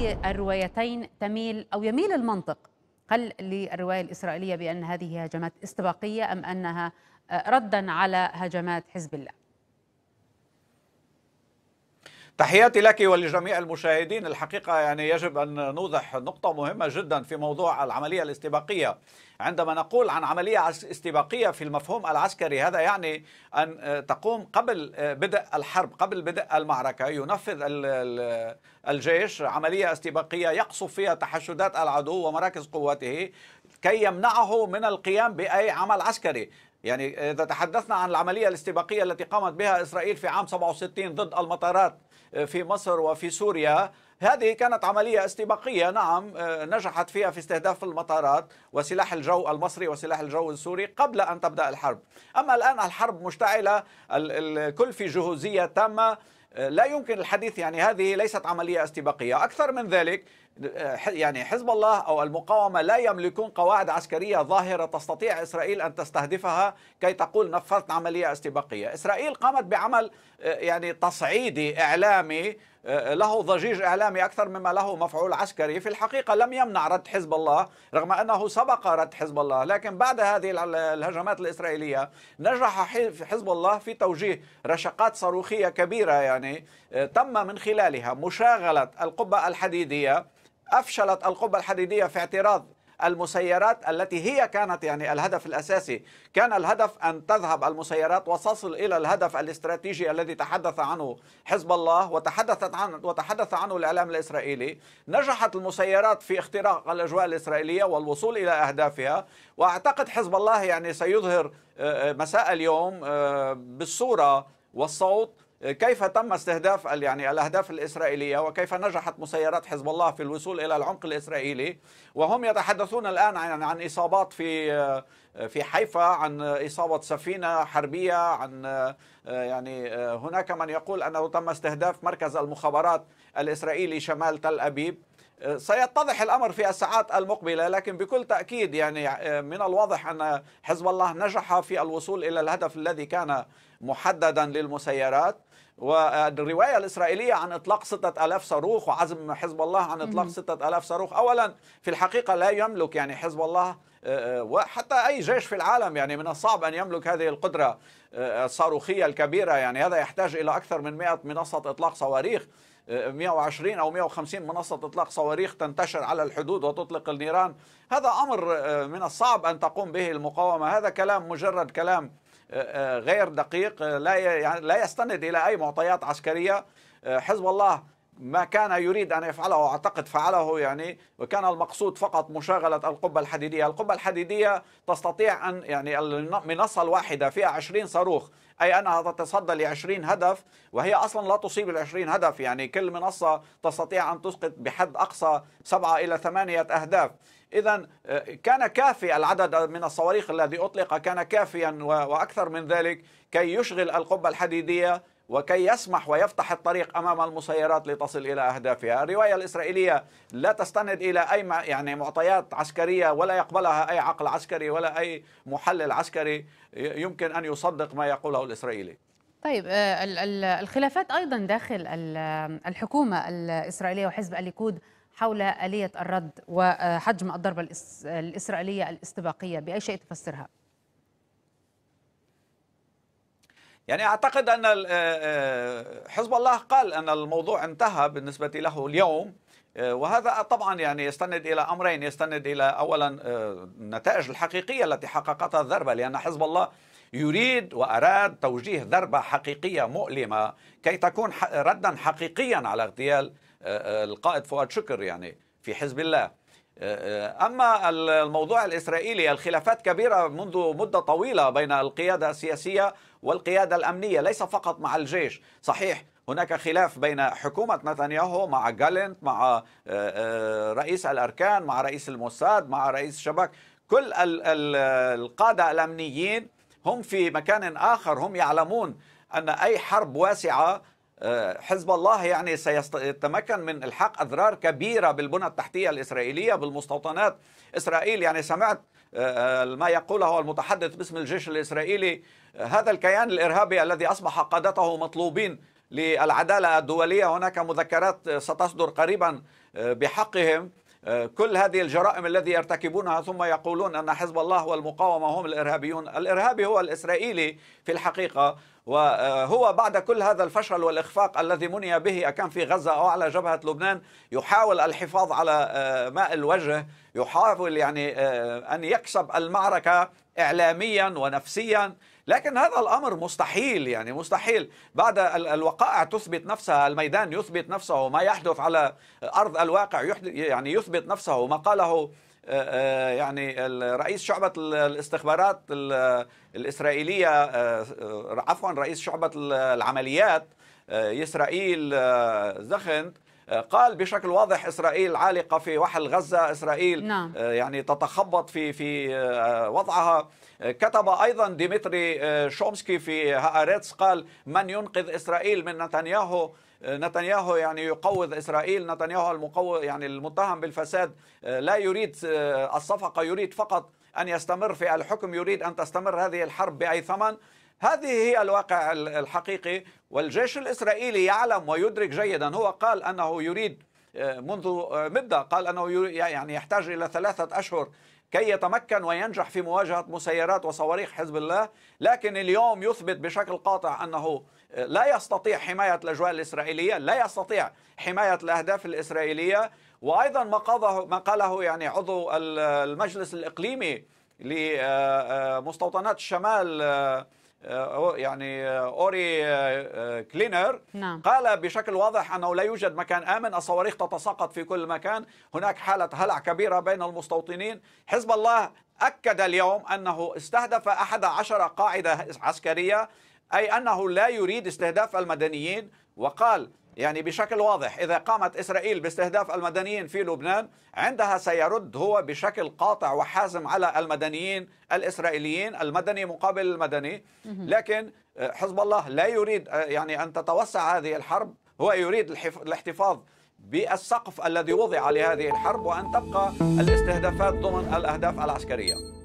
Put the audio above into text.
لأي الروايتين تميل أو يميل المنطق هل للرواية الإسرائيلية بأن هذه هجمات استباقية أم أنها آه، ردا على هجمات حزب الله تحياتي لك ولجميع المشاهدين الحقيقة يعني يجب أن نوضح نقطة مهمة جدا في موضوع العملية الاستباقية عندما نقول عن عملية استباقية في المفهوم العسكري هذا يعني أن تقوم قبل بدء الحرب قبل بدء المعركة ينفذ الجيش عملية استباقية يقصف فيها تحشدات العدو ومراكز قواته كي يمنعه من القيام بأي عمل عسكري يعني إذا تحدثنا عن العملية الاستباقية التي قامت بها إسرائيل في عام 67 ضد المطارات في مصر وفي سوريا هذه كانت عملية استباقية نعم آه، نجحت فيها في استهداف المطارات وسلاح الجو المصري وسلاح الجو السوري قبل أن تبدأ الحرب أما الآن الحرب مشتعلة الكل في جهوزية تامة آه، لا يمكن الحديث يعني هذه ليست عملية استباقية أكثر من ذلك آه، يعني حزب الله أو المقاومة لا يملكون قواعد عسكرية ظاهرة تستطيع إسرائيل أن تستهدفها كي تقول نفذت عملية استباقية إسرائيل قامت بعمل آه، يعني تصعيدي إعلامي آه، له ضجيج إعلامي أكثر مما له مفعول عسكري في الحقيقة لم يمنع رد حزب الله رغم أنه سبق رد حزب الله لكن بعد هذه الهجمات الإسرائيلية نجح حزب الله في توجيه رشقات صاروخية كبيرة يعني آه، تم من خلالها مشاغلة القبة الحديدية أفشلت القبة الحديدية في اعتراض المسيرات التي هي كانت يعني الهدف الأساسي كان الهدف أن تذهب المسيرات وتصل إلى الهدف الاستراتيجي الذي تحدث عنه حزب الله وتحدثت عنه وتحدث عنه الإعلام الإسرائيلي نجحت المسيرات في اختراق الأجواء الإسرائيلية والوصول إلى أهدافها وأعتقد حزب الله يعني سيظهر آه، آه، مساء اليوم آه، بالصورة والصوت كيف تم استهداف يعني الاهداف الاسرائيليه وكيف نجحت مسيرات حزب الله في الوصول الى العمق الاسرائيلي وهم يتحدثون الان عن عن اصابات في في حيفا عن اصابه سفينه حربيه عن يعني هناك من يقول انه تم استهداف مركز المخابرات الاسرائيلي شمال تل ابيب سيتضح الامر في الساعات المقبله لكن بكل تاكيد يعني من الواضح ان حزب الله نجح في الوصول الى الهدف الذي كان محددا للمسيرات والرواية الإسرائيلية عن إطلاق 6000 صاروخ وعزم حزب الله عن إطلاق 6000 صاروخ أولا في الحقيقة لا يملك يعني حزب الله آه، آه، وحتى أي جيش في العالم يعني من الصعب أن يملك هذه القدرة آه، الصاروخية الكبيرة يعني هذا يحتاج إلى أكثر من 100 منصة إطلاق صواريخ 120 او 150 منصه اطلاق صواريخ تنتشر على الحدود وتطلق النيران هذا امر من الصعب ان تقوم به المقاومه هذا كلام مجرد كلام آه، آه، غير دقيق آه، لا يعني لا يستند الى اي معطيات عسكريه حزب الله ما كان يريد أن يفعله أعتقد فعله يعني وكان المقصود فقط مشاغلة القبة الحديدية القبة الحديدية تستطيع أن يعني المنصة الواحدة فيها 20 صاروخ أي أنها تتصدى ل 20 هدف وهي أصلا لا تصيب ال 20 هدف يعني كل منصة تستطيع أن تسقط بحد أقصى سبعة إلى ثمانية أهداف إذا آه، كان كافي العدد من الصواريخ الذي أطلق كان كافيا وأكثر من ذلك كي يشغل القبة الحديدية وكي يسمح ويفتح الطريق امام المسيرات لتصل الى اهدافها، الروايه الاسرائيليه لا تستند الى اي يعني معطيات عسكريه ولا يقبلها اي عقل عسكري ولا اي محلل عسكري يمكن ان يصدق ما يقوله الاسرائيلي. طيب آه، الخلافات ايضا داخل آه، الحكومه الاسرائيليه وحزب الليكود حول اليه الرد وحجم الضربه الاسرائيليه الاستباقيه باي شيء تفسرها؟ يعني اعتقد ان آه، آه، حزب الله قال ان الموضوع انتهى بالنسبه له اليوم آه، وهذا طبعا يعني يستند الى امرين يستند الى اولا النتائج الحقيقيه التي حققتها الضربه لان حزب الله يريد واراد توجيه ضربه حقيقيه مؤلمه كي تكون ردا حقيقيا على اغتيال القائد فؤاد شكر يعني في حزب الله أما الموضوع الإسرائيلي الخلافات كبيرة منذ مدة طويلة بين القيادة السياسية والقيادة الأمنية ليس فقط مع الجيش صحيح هناك خلاف بين حكومة نتنياهو مع جالنت مع آه، آه، رئيس الأركان مع رئيس الموساد مع رئيس الشباك كل القادة الأمنيين هم في مكان آخر هم يعلمون أن أي حرب واسعة آه، حزب الله يعني سيتمكن من الحاق اضرار كبيره بالبنى التحتيه الاسرائيليه بالمستوطنات اسرائيل يعني سمعت آه، آه، ما يقوله المتحدث باسم الجيش الاسرائيلي هذا الكيان الارهابي الذي اصبح قادته مطلوبين للعداله الدوليه هناك مذكرات ستصدر قريبا بحقهم آه، كل هذه الجرائم التي يرتكبونها ثم يقولون أن حزب الله والمقاومة هم الإرهابيون الإرهابي هو الإسرائيلي في الحقيقة وهو آه، بعد كل هذا الفشل والإخفاق الذي مني به أكان في غزة أو على جبهة لبنان يحاول الحفاظ على آه، ماء الوجه يحاول يعني أن يكسب المعركة إعلاميا ونفسيا لكن هذا الأمر مستحيل يعني مستحيل بعد الوقائع تثبت نفسها الميدان يثبت نفسه ما يحدث على أرض الواقع يعني يثبت نفسه ما قاله آه، آه، يعني رئيس شعبة الاستخبارات الإسرائيلية آه، عفوا رئيس شعبة العمليات إسرائيل زخنت قال بشكل واضح إسرائيل عالقة في وحل غزة إسرائيل نعم. آه، يعني تتخبط في في آه، وضعها آه، كتب أيضا ديمتري شومسكي في هآريتس قال من ينقذ إسرائيل من نتنياهو نتنياهو يعني يقوض اسرائيل نتنياهو المقو يعني المتهم بالفساد لا يريد الصفقه يريد فقط ان يستمر في الحكم يريد ان تستمر هذه الحرب باي ثمن هذه هي الواقع الحقيقي والجيش الإسرائيلي يعلم ويدرك جيدا هو قال أنه يريد آه، منذ مدة آه، قال أنه يعني يحتاج إلى ثلاثة أشهر كي يتمكن وينجح في مواجهة مسيرات وصواريخ حزب الله لكن اليوم يثبت بشكل قاطع أنه آه، لا يستطيع حماية الأجواء الإسرائيلية لا يستطيع حماية الأهداف الإسرائيلية وأيضا ما, قاله ما قاله يعني عضو المجلس الإقليمي لمستوطنات الشمال آه، يعني آه، اوري آه، كلينر نعم. قال بشكل واضح انه لا يوجد مكان امن الصواريخ تتساقط في كل مكان هناك حاله هلع كبيره بين المستوطنين حزب الله اكد اليوم انه استهدف احد عشر قاعده عسكريه اي انه لا يريد استهداف المدنيين وقال يعني بشكل واضح إذا قامت إسرائيل باستهداف المدنيين في لبنان عندها سيرد هو بشكل قاطع وحازم على المدنيين الإسرائيليين المدني مقابل المدني لكن آه، حزب الله لا يريد آه، يعني أن تتوسع هذه الحرب هو يريد الاحتفاظ بالسقف الذي وضع لهذه الحرب وأن تبقى الاستهدافات ضمن الأهداف العسكرية